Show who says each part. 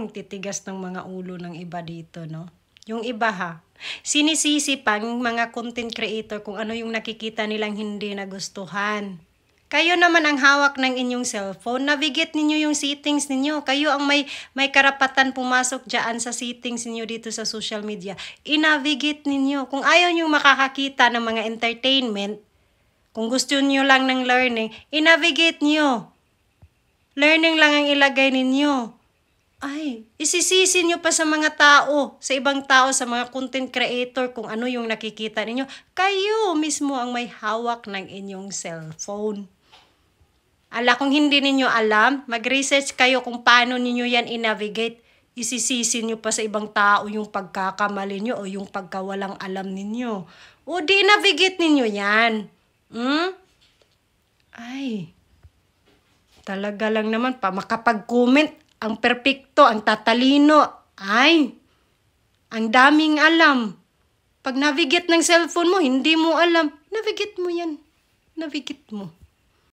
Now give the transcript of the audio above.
Speaker 1: ang titigas ng mga ulo ng iba dito, no? Yung iba ha, sinisisi pa mga content creator kung ano yung nakikita nilang hindi nagustuhan. Kayo naman ang hawak ng inyong cellphone. Navigate ninyo yung settings ninyo. Kayo ang may, may karapatan pumasok dyan sa settings ninyo dito sa social media. Inavigate ninyo. Kung ayaw nyo makakakita ng mga entertainment, kung gusto nyo lang ng learning, inavigate nyo. Learning lang ang ilagay ninyo. Ay, isisisi nyo pa sa mga tao, sa ibang tao, sa mga content creator kung ano yung nakikita ninyo. Kayo mismo ang may hawak ng inyong cellphone. Ala, kung hindi ninyo alam, mag-research kayo kung paano ninyo yan i-navigate. Isisisi nyo pa sa ibang tao yung pagkakamali nyo o yung pagkawalang alam ninyo. O di navigate ninyo yan. Hmm? Ay, talaga lang naman pa makapag-comment ang perpekto, ang tatalino. Ay, ang daming alam. Pag navigate ng cellphone mo, hindi mo alam. Navigate mo yan. Navigate mo.